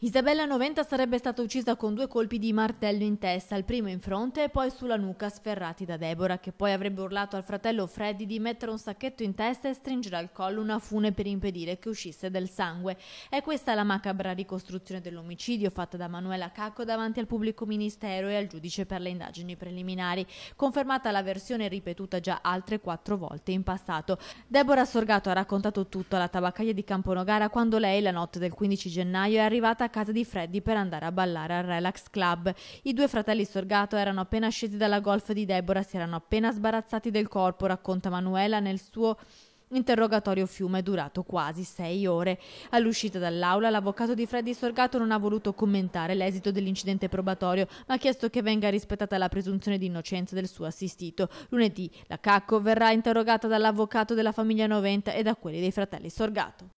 Isabella Noventa sarebbe stata uccisa con due colpi di martello in testa, il primo in fronte e poi sulla nuca sferrati da Deborah, che poi avrebbe urlato al fratello Freddy di mettere un sacchetto in testa e stringere al collo una fune per impedire che uscisse del sangue. È questa la macabra ricostruzione dell'omicidio fatta da Manuela Cacco davanti al pubblico ministero e al giudice per le indagini preliminari, confermata la versione ripetuta già altre quattro volte in passato. Deborah Sorgato ha raccontato tutto alla tabaccaia di Camponogara quando lei, la notte del 15 gennaio, è arrivata a casa di Freddy per andare a ballare al Relax Club. I due fratelli Sorgato erano appena scesi dalla golf di Deborah, si erano appena sbarazzati del corpo, racconta Manuela nel suo Interrogatorio fiume è durato quasi sei ore. All'uscita dall'aula l'avvocato di Freddy Sorgato non ha voluto commentare l'esito dell'incidente probatorio, ma ha chiesto che venga rispettata la presunzione di innocenza del suo assistito. Lunedì la Cacco verrà interrogata dall'avvocato della famiglia Noventa e da quelli dei fratelli Sorgato.